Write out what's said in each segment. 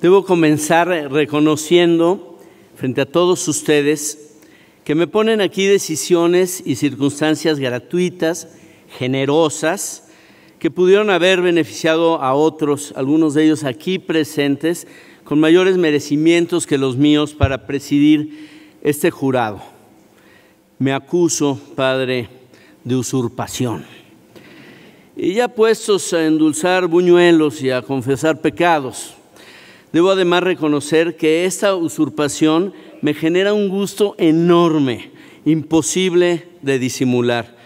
Debo comenzar reconociendo frente a todos ustedes que me ponen aquí decisiones y circunstancias gratuitas, generosas, que pudieron haber beneficiado a otros, algunos de ellos aquí presentes, con mayores merecimientos que los míos para presidir este jurado. Me acuso, Padre, de usurpación. Y ya puestos a endulzar buñuelos y a confesar pecados, Debo además reconocer que esta usurpación me genera un gusto enorme, imposible de disimular.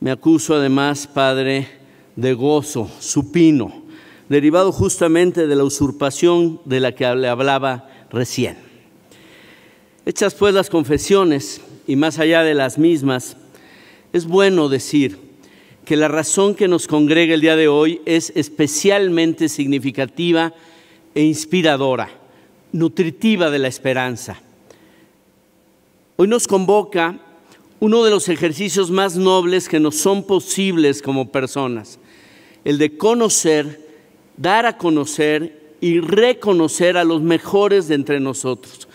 Me acuso además, Padre, de gozo supino, derivado justamente de la usurpación de la que le hablaba recién. Hechas pues las confesiones, y más allá de las mismas, es bueno decir que la razón que nos congrega el día de hoy es especialmente significativa e inspiradora, nutritiva de la esperanza. Hoy nos convoca uno de los ejercicios más nobles que nos son posibles como personas, el de conocer, dar a conocer y reconocer a los mejores de entre nosotros.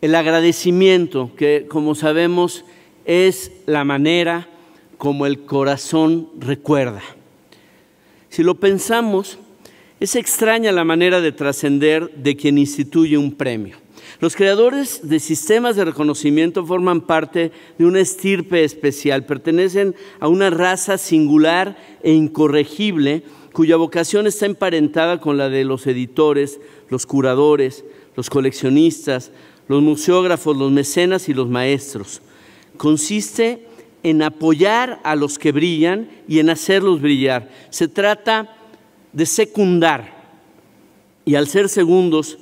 El agradecimiento, que como sabemos es la manera como el corazón recuerda. Si lo pensamos, es extraña la manera de trascender de quien instituye un premio. Los creadores de sistemas de reconocimiento forman parte de una estirpe especial, pertenecen a una raza singular e incorregible cuya vocación está emparentada con la de los editores, los curadores, los coleccionistas, los museógrafos, los mecenas y los maestros. Consiste en apoyar a los que brillan y en hacerlos brillar. Se trata de secundar y al ser segundos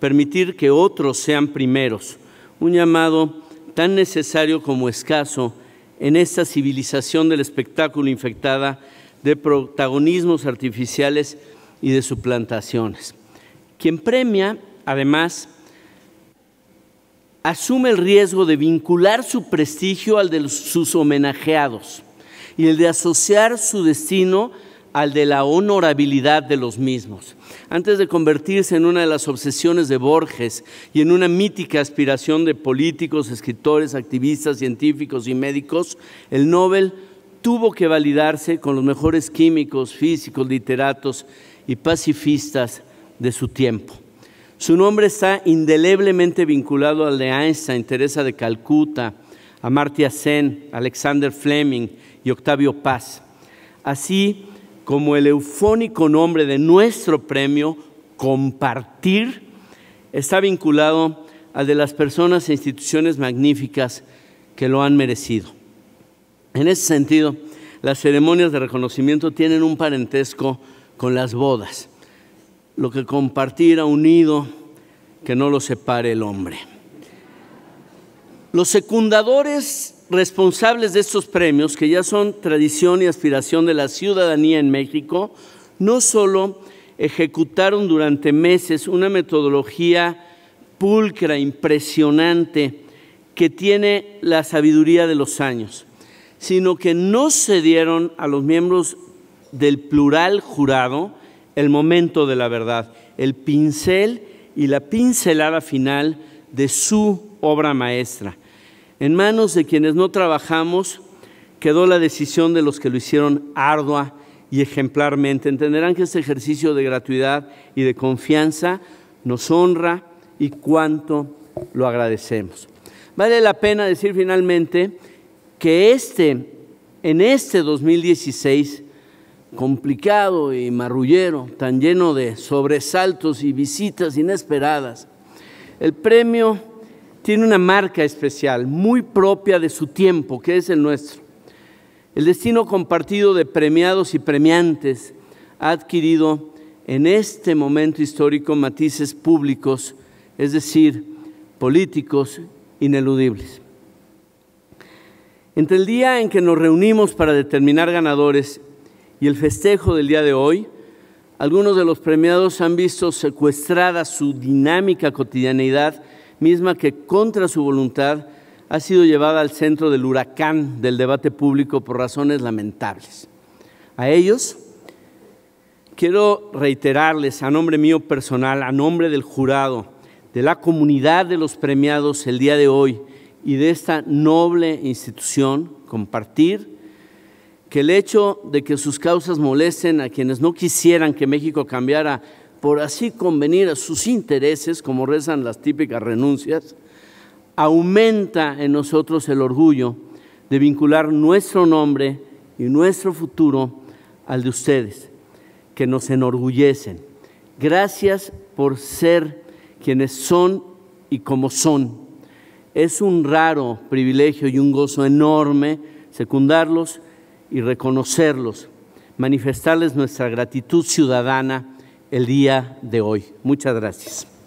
permitir que otros sean primeros, un llamado tan necesario como escaso en esta civilización del espectáculo infectada de protagonismos artificiales y de suplantaciones. Quien premia, además, asume el riesgo de vincular su prestigio al de sus homenajeados y el de asociar su destino al de la honorabilidad de los mismos. Antes de convertirse en una de las obsesiones de Borges y en una mítica aspiración de políticos, escritores, activistas, científicos y médicos, el Nobel tuvo que validarse con los mejores químicos, físicos, literatos y pacifistas de su tiempo. Su nombre está indeleblemente vinculado al de Einstein, Teresa de Calcuta, a Amartya Sen, Alexander Fleming y Octavio Paz. Así, como el eufónico nombre de nuestro premio, compartir, está vinculado al de las personas e instituciones magníficas que lo han merecido. En ese sentido, las ceremonias de reconocimiento tienen un parentesco con las bodas, lo que compartir ha unido, que no lo separe el hombre. Los secundadores responsables de estos premios, que ya son tradición y aspiración de la ciudadanía en México, no solo ejecutaron durante meses una metodología pulcra, impresionante, que tiene la sabiduría de los años, sino que no se dieron a los miembros del plural jurado el momento de la verdad, el pincel y la pincelada final de su obra maestra. En manos de quienes no trabajamos quedó la decisión de los que lo hicieron ardua y ejemplarmente. Entenderán que este ejercicio de gratuidad y de confianza nos honra y cuánto lo agradecemos. Vale la pena decir finalmente que este, en este 2016, complicado y marrullero, tan lleno de sobresaltos y visitas inesperadas, el premio tiene una marca especial, muy propia de su tiempo, que es el nuestro. El destino compartido de premiados y premiantes ha adquirido en este momento histórico matices públicos, es decir, políticos ineludibles. Entre el día en que nos reunimos para determinar ganadores y el festejo del día de hoy, algunos de los premiados han visto secuestrada su dinámica cotidianeidad misma que contra su voluntad ha sido llevada al centro del huracán del debate público por razones lamentables. A ellos quiero reiterarles a nombre mío personal, a nombre del jurado, de la comunidad de los premiados el día de hoy y de esta noble institución, compartir que el hecho de que sus causas molesten a quienes no quisieran que México cambiara por así convenir a sus intereses, como rezan las típicas renuncias, aumenta en nosotros el orgullo de vincular nuestro nombre y nuestro futuro al de ustedes, que nos enorgullecen. Gracias por ser quienes son y como son. Es un raro privilegio y un gozo enorme secundarlos y reconocerlos, manifestarles nuestra gratitud ciudadana el día de hoy. Muchas gracias.